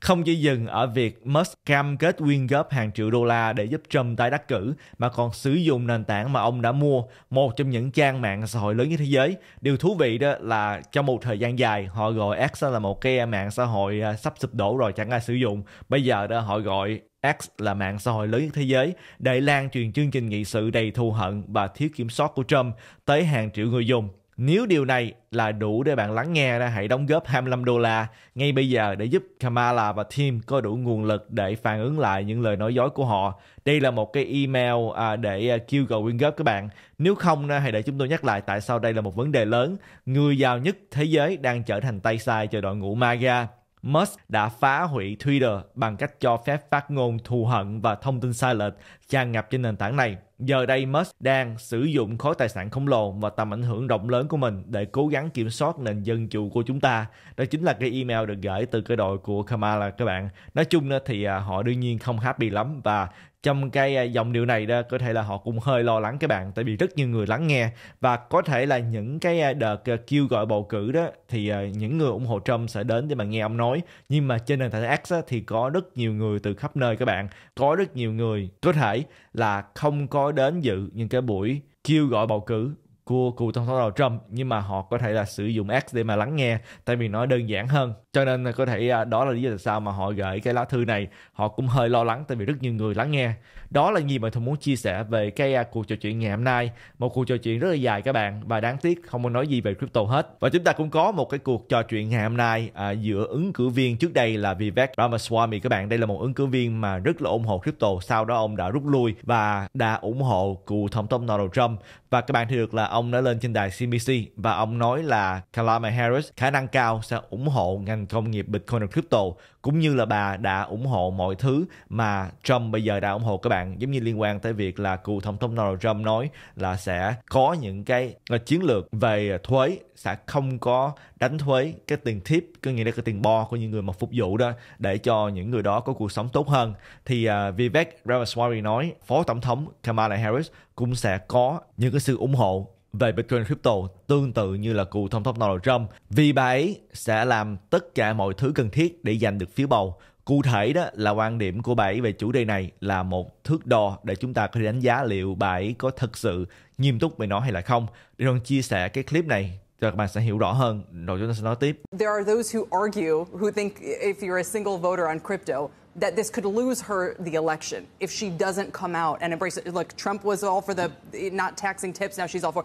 [SPEAKER 1] không chỉ dừng ở việc Musk cam kết quyên góp hàng triệu đô la để giúp Trump tái đắc cử mà còn sử dụng nền tảng mà ông đã mua, một trong những trang mạng xã hội lớn nhất thế giới. Điều thú vị đó là trong một thời gian dài họ gọi X là một cái mạng xã hội à, sắp sụp đổ rồi chẳng ai sử dụng. Bây giờ đó họ gọi X là mạng xã hội lớn nhất thế giới để lan truyền chương trình nghị sự đầy thù hận và thiếu kiểm soát của Trump tới hàng triệu người dùng nếu điều này là đủ để bạn lắng nghe ra, hãy đóng góp 25 đô la ngay bây giờ để giúp Kamala và Tim có đủ nguồn lực để phản ứng lại những lời nói dối của họ. Đây là một cái email à, để à, kêu gọi quyên góp các bạn. Nếu không, hãy để chúng tôi nhắc lại tại sao đây là một vấn đề lớn. Người giàu nhất thế giới đang trở thành tay sai cho đội ngũ MAGA. Musk đã phá hủy Twitter bằng cách cho phép phát ngôn thù hận và thông tin sai lệch tràn ngập trên nền tảng này. Giờ đây Musk đang sử dụng khối tài sản khổng lồ và tầm ảnh hưởng rộng lớn của mình để cố gắng kiểm soát nền dân chủ của chúng ta. Đó chính là cái email được gửi từ cái đội của Kamala các bạn. Nói chung thì à, họ đương nhiên không happy lắm và trong cái dòng à, điều này đó có thể là họ cũng hơi lo lắng các bạn tại vì rất nhiều người lắng nghe và có thể là những cái à, đợt kêu gọi bầu cử đó thì những người ủng hộ Trump sẽ đến để mà nghe ông nói nhưng mà trên nền tảng X thì có rất nhiều người từ khắp nơi các bạn có rất nhiều người có thể là không có đến dự những cái buổi kêu gọi bầu cử của cựu tổng thống Donald Trump nhưng mà họ có thể là sử dụng X để mà lắng nghe tại vì nó đơn giản hơn cho nên là có thể à, đó là lý do tại sao mà họ gửi cái lá thư này họ cũng hơi lo lắng tại vì rất nhiều người lắng nghe đó là gì mà tôi muốn chia sẻ về cái à, cuộc trò chuyện ngày hôm nay một cuộc trò chuyện rất là dài các bạn và đáng tiếc không muốn nói gì về crypto hết và chúng ta cũng có một cái cuộc trò chuyện ngày hôm nay à, giữa ứng cử viên trước đây là Vivek Ramaswamy các bạn đây là một ứng cử viên mà rất là ủng hộ crypto sau đó ông đã rút lui và đã ủng hộ cựu tổng thống Donald Trump và các bạn thì được là ông đã lên trên đài CNBC và ông nói là Kamala Harris khả năng cao sẽ ủng hộ ngành công nghiệp Bitcoin và crypto cũng như là bà đã ủng hộ mọi thứ mà Trump bây giờ đã ủng hộ các bạn giống như liên quan tới việc là cựu tổng thống Donald Trump nói là sẽ có những cái ờ, chiến lược về thuế sẽ không có đánh thuế cái tiền tip có nghĩa là cái tiền bo của những người mà phục vụ đó để cho những người đó có cuộc sống tốt hơn thì uh, Vivek Ramaswamy nói phó tổng thống Kamala Harris cũng sẽ có những cái sự ủng hộ về Bitcoin Crypto tương tự như là cựu Tổng thống Donald Trump. Vì bà ấy sẽ làm tất cả mọi thứ cần thiết để giành được phiếu bầu. Cụ thể đó là quan điểm của bà ấy về chủ đề này là một thước đo để chúng ta có thể đánh giá liệu bà ấy có thật sự nghiêm túc về nó hay là không. Để Ron chia sẻ cái clip này cho các bạn sẽ hiểu rõ hơn rồi chúng ta sẽ nói tiếp.
[SPEAKER 2] There are those who argue who think if you're a single voter on crypto that this could lose her the election if she doesn't come out and embrace it. Look, Trump was all for the not taxing tips. Now she's all for.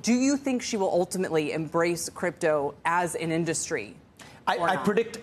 [SPEAKER 2] Do you think she will ultimately embrace crypto as an industry? I, I predict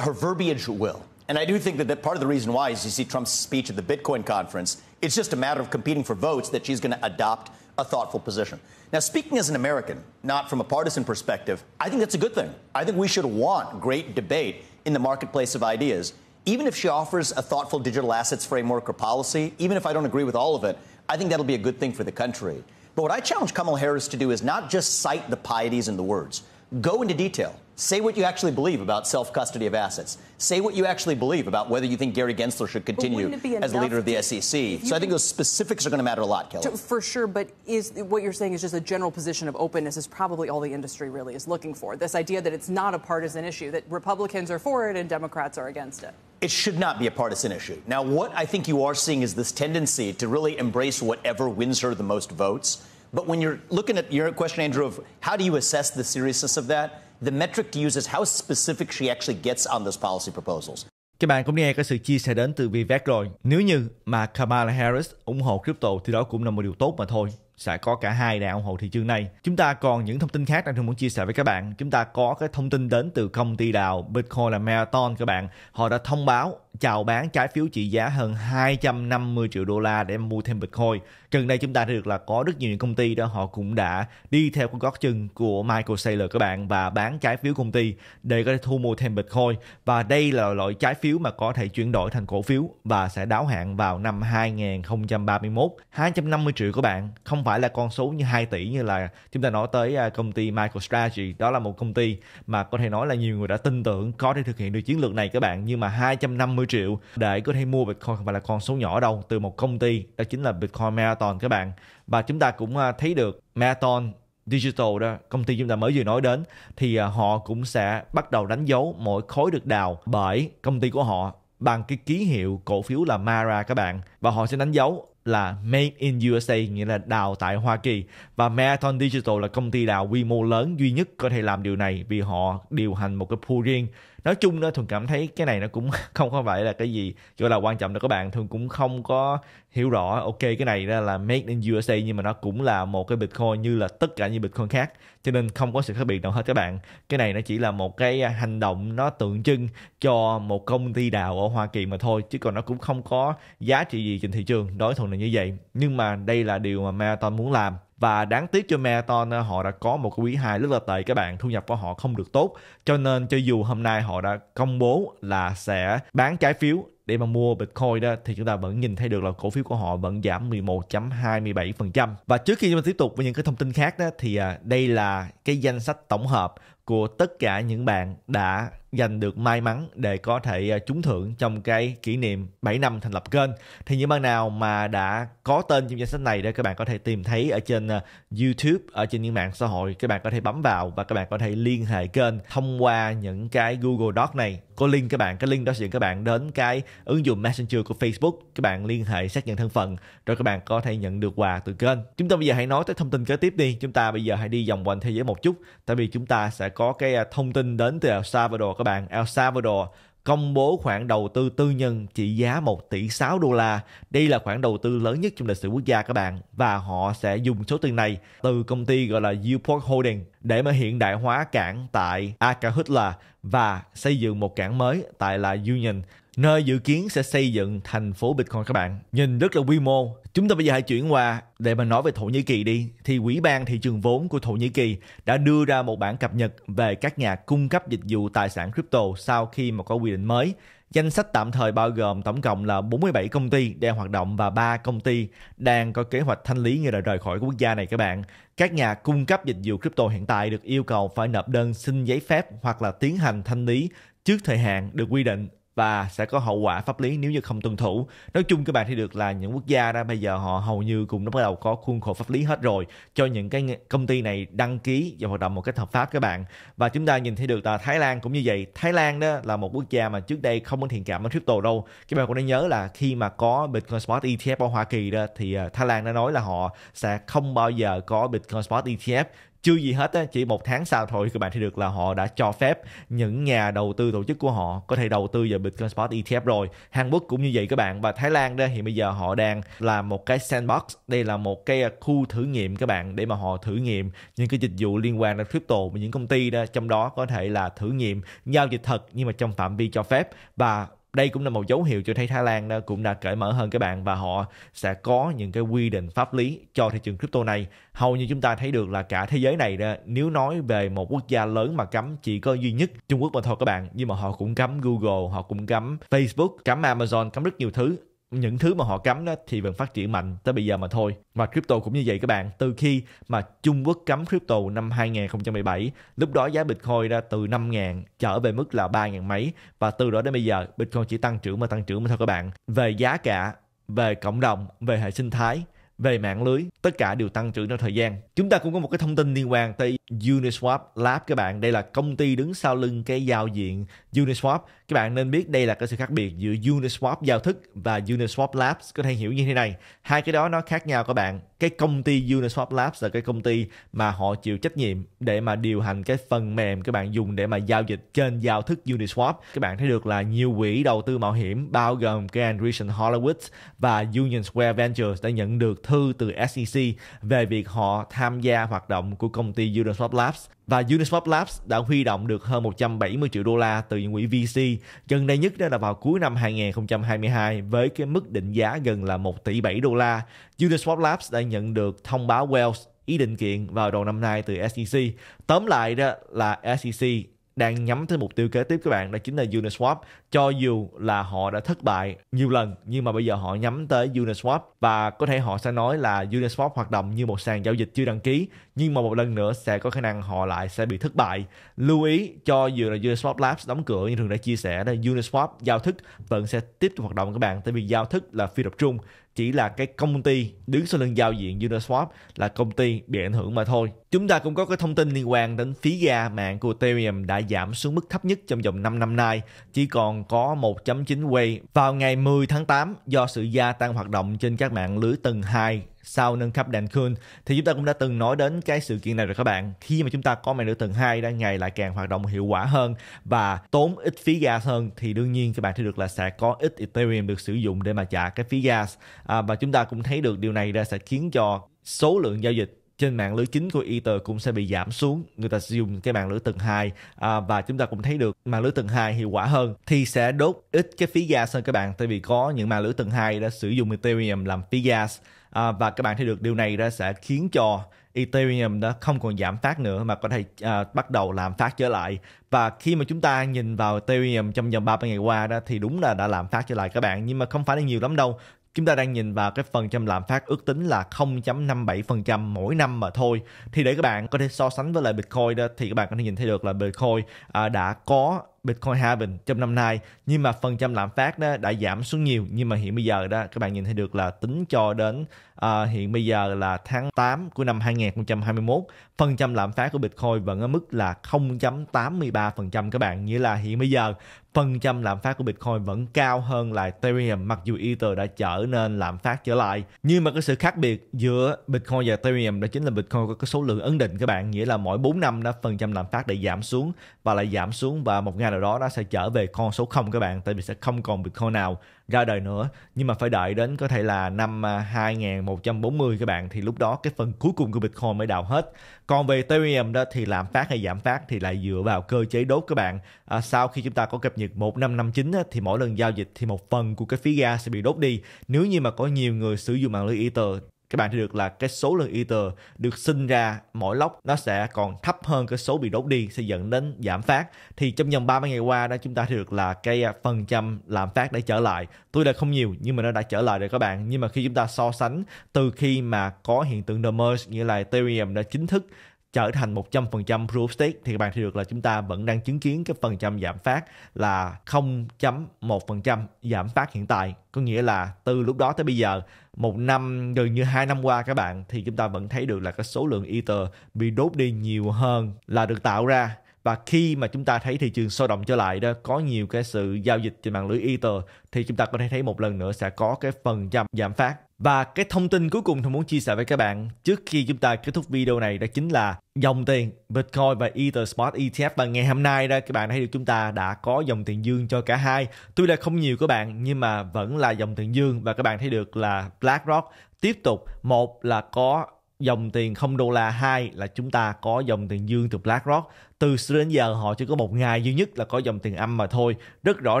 [SPEAKER 2] her verbiage will. And I do think that, that part of the reason why is you see Trump's speech at the Bitcoin conference. It's just a matter of competing for votes that she's going to adopt a thoughtful position. Now, speaking as an American, not from a partisan perspective, I think that's a good thing. I think we should want great debate in the marketplace of ideas even if she offers a thoughtful digital assets framework or policy, even if I don't agree with all of it, I think that'll be a good thing for the country. But what I challenge Kamala Harris to do is not just cite the pieties and the words, go into detail. Say what you actually believe about self custody of assets. Say what you actually believe about whether you think Gary Gensler should continue as the leader of the SEC. So I think those specifics are going to matter a lot, Kelly. To, for sure, but is what you're saying is just a general position of openness is probably all the industry really is looking for. This idea that it's not a partisan issue, that Republicans are for it and Democrats are against it it should not be a partisan issue. Now, what I think you are seeing is this tendency to really embrace whatever wins her the most votes. But when you're looking at your question, Andrew, of how do you assess the seriousness of that, the metric to use is how specific she actually gets on those policy proposals.
[SPEAKER 1] Các bạn cũng nghe cái sự chia sẻ đến từ VVEC rồi. Nếu như mà Kamala Harris ủng hộ crypto thì đó cũng là một điều tốt mà thôi. sẽ có cả hai để ủng hộ thị trường này. Chúng ta còn những thông tin khác đang muốn chia sẻ với các bạn. Chúng ta có cái thông tin đến từ công ty đào Bitcoin là Marathon các bạn. Họ đã thông báo chào bán trái phiếu trị giá hơn 250 triệu đô la để mua thêm Bitcoin. Gần đây chúng ta được là có rất nhiều những công ty đó họ cũng đã đi theo con gót chân của Michael Saylor các bạn và bán trái phiếu công ty để có thể thu mua thêm Bitcoin. Và đây là loại trái phiếu mà có thể chuyển đổi thành cổ phiếu và sẽ đáo hạn vào năm 2031. 250 triệu các bạn không phải là con số như 2 tỷ như là chúng ta nói tới à, công ty Michael MicroStrategy. Đó là một công ty mà có thể nói là nhiều người đã tin tưởng có thể thực hiện được chiến lược này các bạn. Nhưng mà 250 50 triệu để có thể mua Bitcoin không phải là con số nhỏ đâu từ một công ty đó chính là Bitcoin Marathon các bạn và chúng ta cũng à, thấy được Marathon Digital đó, công ty chúng ta mới vừa nói đến thì à, họ cũng sẽ bắt đầu đánh dấu mỗi khối được đào bởi công ty của họ bằng cái ký hiệu cổ phiếu là Mara các bạn và họ sẽ đánh dấu là Made in USA nghĩa là đào tại Hoa Kỳ và Marathon Digital là công ty đào quy mô lớn duy nhất có thể làm điều này vì họ điều hành một cái pool riêng nói chung đó thuần cảm thấy cái này nó cũng không có phải là cái gì gọi là quan trọng đâu các bạn thường cũng không có hiểu rõ ok cái này ra là made in USA nhưng mà nó cũng là một cái bitcoin như là tất cả những bitcoin khác cho nên không có sự khác biệt nào hết các bạn cái này nó chỉ là một cái à, hành động nó tượng trưng cho một công ty đào ở Hoa Kỳ mà thôi chứ còn nó cũng không có giá trị gì trên thị trường đối thuần là như vậy nhưng mà đây là điều mà Marathon muốn làm và đáng tiếc cho Marathon ờ, họ đã có một cái quý 2 rất là tệ các bạn thu nhập của họ không được tốt cho nên cho dù hôm nay họ đã công bố là sẽ bán trái phiếu để mà mua Bitcoin đó thì chúng ta vẫn nhìn thấy được là cổ phiếu của họ vẫn giảm 11.27%. Và trước khi chúng ta tiếp tục với những cái thông tin khác đó thì ờ, đây là cái danh sách tổng hợp của tất cả những bạn đã giành được may mắn để có thể ờ, trúng thưởng trong cái kỷ niệm 7 năm thành lập kênh thì những bạn nào mà đã có tên trong danh sách này để các bạn có thể tìm thấy ở trên ờ, YouTube ở trên những mạng xã hội các bạn có thể bấm vào và các bạn có thể liên hệ kênh thông qua những cái Google Doc này có link các bạn cái link đó sẽ dẫn các bạn đến cái ứng dụng Messenger của Facebook các bạn liên hệ xác nhận thân phận rồi các bạn có thể nhận được quà từ kênh chúng ta bây giờ hãy nói tới thông tin kế tiếp đi chúng ta bây giờ hãy đi vòng quanh thế giới một chút tại vì chúng ta sẽ có cái ờ, thông tin đến từ El Salvador các các bạn, El Salvador công bố khoản đầu tư tư nhân trị giá 1 tỷ 6 đô la. Đây là khoản đầu tư lớn nhất trong lịch sử quốc gia các bạn và họ sẽ dùng số tiền này từ công ty gọi là Uport Holding để mà hiện đại hóa cảng tại Acajutla và xây dựng một cảng mới tại là Union nơi dự kiến sẽ xây dựng thành phố Bitcoin các bạn. Nhìn rất là quy mô. Chúng ta bây giờ hãy chuyển qua để mà nói về Thổ Nhĩ Kỳ đi. Thì quỹ ban thị trường vốn của Thổ Nhĩ Kỳ đã đưa ra một bản cập nhật về các nhà cung cấp dịch vụ tài sản crypto sau khi mà có quy định mới. Danh sách tạm thời bao gồm tổng cộng là 47 công ty đang hoạt động và 3 công ty đang có kế hoạch thanh lý người là rời khỏi quốc gia này các bạn. Các nhà cung cấp dịch vụ crypto hiện tại được yêu cầu phải nộp đơn xin giấy phép hoặc là tiến hành thanh lý trước thời hạn được quy định và sẽ có hậu quả pháp lý nếu như không tuân thủ. Nói chung các bạn thì được là những quốc gia đó bây giờ họ hầu như cũng đã bắt đầu có khuôn khổ pháp lý hết rồi cho những cái công ty này đăng ký và hoạt động một cách hợp pháp các bạn. Và chúng ta nhìn thấy được là Thái Lan cũng như vậy. Thái Lan đó là một quốc gia mà trước đây không có thiện cảm với crypto đâu. Các bạn cũng nên nhớ là khi mà có Bitcoin Spot ETF ở Hoa Kỳ đó thì ờ, Thái Lan đã nói là họ sẽ không bao giờ có Bitcoin Spot ETF chưa gì hết chỉ một tháng sau thôi các bạn thấy được là họ đã cho phép những nhà đầu tư tổ chức của họ có thể đầu tư vào Bitcoin Spot ETF rồi Hàn Quốc cũng như vậy các bạn và Thái Lan đây thì bây giờ họ đang làm một cái sandbox đây là một cái khu thử nghiệm các bạn để mà họ thử nghiệm những cái dịch vụ liên quan đến crypto và những công ty đó trong đó có thể là thử nghiệm giao dịch thật nhưng mà trong phạm vi cho phép và đây cũng là một dấu hiệu cho thấy Thái Lan đó cũng đã cởi mở hơn các bạn và họ sẽ có những cái quy định pháp lý cho thị trường crypto này. Hầu như chúng ta thấy được là cả thế giới này đó, nếu nói về một quốc gia lớn mà cấm chỉ có duy nhất Trung Quốc mà thôi các bạn, nhưng mà họ cũng cấm Google, họ cũng cấm Facebook, cấm Amazon, cấm rất nhiều thứ những thứ mà họ cấm đó thì vẫn phát triển mạnh tới bây giờ mà thôi. Và crypto cũng như vậy các bạn, từ khi mà Trung Quốc cấm crypto năm 2017, lúc đó giá Bitcoin ra từ 5.000 trở về mức là 3.000 mấy và từ đó đến bây giờ Bitcoin chỉ tăng trưởng mà tăng trưởng mà thôi các bạn. Về giá cả, về cộng đồng, về hệ sinh thái về mạng lưới tất cả đều tăng trưởng theo thời gian chúng ta cũng có một cái thông tin liên quan tới Uniswap Lab các bạn đây là công ty đứng sau lưng cái giao diện Uniswap các bạn nên biết đây là cái sự khác biệt giữa Uniswap giao thức và Uniswap Labs có thể hiểu như thế này hai cái đó nó khác nhau các bạn cái công ty Uniswap Labs là cái công ty mà họ chịu trách nhiệm để mà điều hành cái phần mềm các bạn dùng để mà giao dịch trên giao thức Uniswap các bạn thấy được là nhiều quỹ đầu tư mạo hiểm bao gồm Grand Reason Horowitz và Union Square Ventures đã nhận được thư từ SEC về việc họ tham gia hoạt động của công ty Uniswap Labs và Uniswap Labs đã huy động được hơn 170 triệu đô la từ những quỹ VC, gần đây nhất đó là vào cuối năm 2022 với cái mức định giá gần là 1 tỷ 7 đô la. Uniswap Labs đã nhận được thông báo Wells ý định kiện vào đầu năm nay từ SEC. Tóm lại đó là SEC đang nhắm tới mục tiêu kế tiếp các bạn đó chính là Uniswap cho dù là họ đã thất bại nhiều lần nhưng mà bây giờ họ nhắm tới Uniswap và có thể họ sẽ nói là Uniswap hoạt động như một sàn giao dịch chưa đăng ký nhưng mà một lần nữa sẽ có khả năng họ lại sẽ bị thất bại lưu ý cho dù là Uniswap Labs đóng cửa như thường đã chia sẻ là Uniswap giao thức vẫn sẽ tiếp tục hoạt động các bạn tại vì giao thức là phi tập trung chỉ là cái công ty đứng sau lưng giao diện Uniswap là công ty bị ảnh hưởng mà thôi. Chúng ta cũng có cái thông tin liên quan đến phí ga mạng của Ethereum đã giảm xuống mức thấp nhất trong vòng 5 năm nay, chỉ còn có 1.9 Wei vào ngày 10 tháng 8 do sự gia tăng hoạt động trên các mạng lưới tầng 2 sau nâng cấp đàn Kun thì chúng ta cũng đã từng nói đến cái sự kiện này rồi các bạn khi mà chúng ta có mạng lưới tầng 2 đang ngày lại càng hoạt động hiệu quả hơn và tốn ít phí gas hơn thì đương nhiên các bạn thấy được là sẽ có ít Ethereum được sử dụng để mà trả cái phí gas à, và chúng ta cũng thấy được điều này ra sẽ khiến cho số lượng giao dịch trên mạng lưới chính của Ether cũng sẽ bị giảm xuống người ta sử dụng cái mạng lưới tầng 2 à, và chúng ta cũng thấy được mạng lưới tầng 2 hiệu quả hơn thì sẽ đốt ít cái phí gas hơn các bạn tại vì có những mạng lưới tầng 2 đã sử dụng Ethereum làm phí gas à, và các bạn thấy được điều này đó sẽ khiến cho Ethereum đó không còn giảm phát nữa mà có thể à, bắt đầu làm phát trở lại và khi mà chúng ta nhìn vào Ethereum trong vòng 30 ngày qua đó thì đúng là đã làm phát trở lại các bạn nhưng mà không phải là nhiều lắm đâu chúng ta đang nhìn vào cái phần trăm lạm phát ước tính là 0.57% mỗi năm mà thôi thì để các bạn có thể so sánh với lại Bitcoin đó thì các bạn có thể nhìn thấy được là Bitcoin à, đã có Bitcoin haven't trong năm nay nhưng mà phần trăm lạm phát đó đã giảm xuống nhiều nhưng mà hiện bây giờ đó các bạn nhìn thấy được là tính cho đến uh, hiện bây giờ là tháng 8 của năm 2021 phần trăm lạm phát của Bitcoin vẫn ở mức là 0.83% các bạn nghĩa là hiện bây giờ phần trăm lạm phát của Bitcoin vẫn cao hơn là Ethereum mặc dù Ether đã trở nên lạm phát trở lại nhưng mà cái sự khác biệt giữa Bitcoin và Ethereum đó chính là Bitcoin có cái số lượng ấn định các bạn nghĩa là mỗi 4 năm đó phần trăm lạm phát đã giảm xuống và lại giảm xuống và một ngày nào đó nó sẽ trở về con số 0 các bạn tại vì sẽ không còn Bitcoin nào ra đời nữa nhưng mà phải đợi đến có thể là năm 2140 à, các bạn thì lúc đó cái phần cuối cùng của Bitcoin mới đào hết còn về Ethereum đó thì lạm phát hay giảm phát thì lại dựa vào cơ chế đốt các bạn à, sau khi chúng ta có cập nhật 1559 á, thì mỗi lần giao dịch thì một phần của cái phí gas sẽ bị đốt đi nếu như mà có nhiều người sử dụng mạng lưới Ether các bạn thấy được là cái số lượng ether được sinh ra mỗi lốc nó sẽ còn thấp hơn cái số bị đốt đi sẽ dẫn đến giảm phát thì trong vòng 30 ngày qua đó chúng ta thấy được là cái à, phần trăm làm phát đã trở lại tôi là không nhiều nhưng mà nó đã trở lại rồi các bạn nhưng mà khi chúng ta so sánh từ khi mà có hiện tượng the merge như là Ethereum đã chính thức trở thành 100% proof stake thì các bạn thấy được là chúng ta vẫn đang chứng kiến cái phần trăm giảm phát là 0.1% giảm phát hiện tại. Có nghĩa là từ lúc đó tới bây giờ một năm gần như hai năm qua các bạn thì chúng ta vẫn thấy được là cái số lượng ether bị đốt đi nhiều hơn là được tạo ra và khi mà chúng ta thấy thị trường sôi động trở lại đó có nhiều cái sự giao dịch trên mạng lưới ether thì chúng ta có thể thấy một lần nữa sẽ có cái phần trăm giảm phát và cái thông tin cuối cùng tôi muốn chia sẻ với các bạn trước khi chúng ta kết thúc video này đó chính là dòng tiền Bitcoin và Ether Spot ETF và ngày hôm nay đó các bạn thấy được chúng ta đã có dòng tiền dương cho cả hai. Tuy là không nhiều các bạn nhưng mà vẫn là dòng tiền dương và các bạn thấy được là BlackRock tiếp tục một là có dòng tiền không đô la hai là chúng ta có dòng tiền dương từ BlackRock từ xưa đến giờ họ chỉ có một ngày duy nhất là có dòng tiền âm mà thôi rất rõ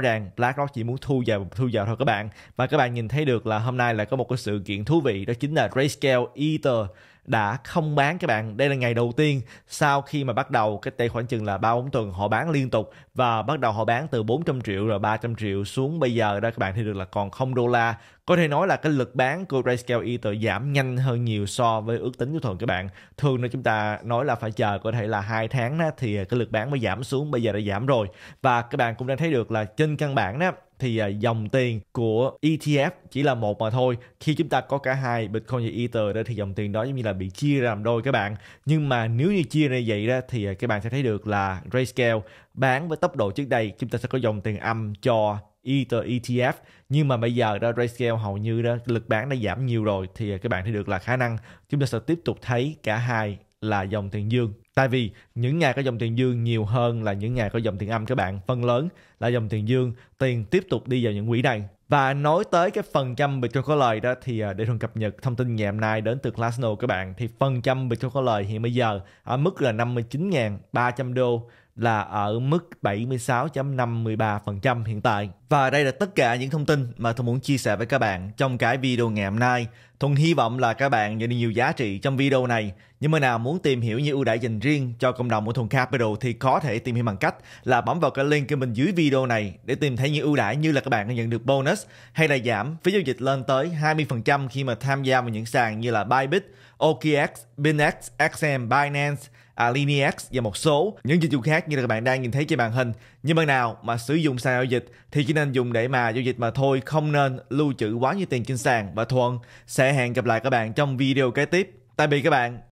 [SPEAKER 1] ràng BlackRock chỉ muốn thu vào thu vào thôi các bạn và các bạn nhìn thấy được là hôm nay lại có một cái sự kiện thú vị đó chính là Grayscale Ether đã không bán các bạn đây là ngày đầu tiên sau khi mà bắt đầu cái đây khoảng chừng là ba bốn tuần họ bán liên tục và bắt đầu họ bán từ 400 triệu rồi 300 triệu xuống bây giờ đó các bạn thì được là còn không đô la có thể nói là cái lực bán của Grayscale Ether giảm nhanh hơn nhiều so với ước tính của thường các bạn thường là chúng ta nói là phải chờ có thể là hai tháng đó thì cái lực bán mới giảm xuống bây giờ đã giảm rồi và các bạn cũng đã thấy được là trên căn bản đó thì à, dòng tiền của ETF chỉ là một mà thôi khi chúng ta có cả hai Bitcoin và Ether đó thì dòng tiền đó giống như là bị chia ra làm đôi các bạn nhưng mà nếu như chia ra vậy đó thì à, các bạn sẽ thấy được là Grayscale bán với tốc độ trước đây chúng ta sẽ có dòng tiền âm cho Ether ETF nhưng mà bây giờ đó Grayscale hầu như đó lực bán đã giảm nhiều rồi thì à, các bạn thấy được là khả năng chúng ta sẽ tiếp tục thấy cả hai là dòng tiền dương Tại vì những ngày có dòng tiền dương nhiều hơn là những ngày có dòng tiền âm các bạn. Phần lớn là dòng tiền dương, tiền tiếp tục đi vào những quỹ này. Và nói tới cái phần trăm bị cho có lời đó thì à, để thường cập nhật thông tin ngày hôm nay đến từ Glassnode các bạn thì phần trăm bị cho có lời hiện bây giờ ở mức là 59.300 đô là ở mức 76.53% hiện tại. Và đây là tất cả những thông tin mà tôi muốn chia sẻ với các bạn trong cái video ngày hôm nay. Thuận hy vọng là các bạn nhận được nhiều giá trị trong video này. Những người nào muốn tìm hiểu những ưu đãi dành riêng cho cộng đồng của Thuận Capital thì có thể tìm hiểu bằng cách là bấm vào cái link ở bên dưới video này để tìm thấy những ưu đãi như là các bạn có nhận được bonus hay là giảm phí giao dịch lên tới 20% khi mà tham gia vào những sàn như là Bybit, OKX, binance, XM, Binance Alineax và một số những dịch vụ khác như là các bạn đang nhìn thấy trên màn hình. Nhưng bạn nào mà sử dụng sàn giao dịch thì chỉ nên dùng để mà giao dịch mà thôi, không nên lưu trữ quá nhiều tiền trên sàn. Và Thuận sẽ hẹn gặp lại các bạn trong video kế tiếp. Tạm biệt các bạn.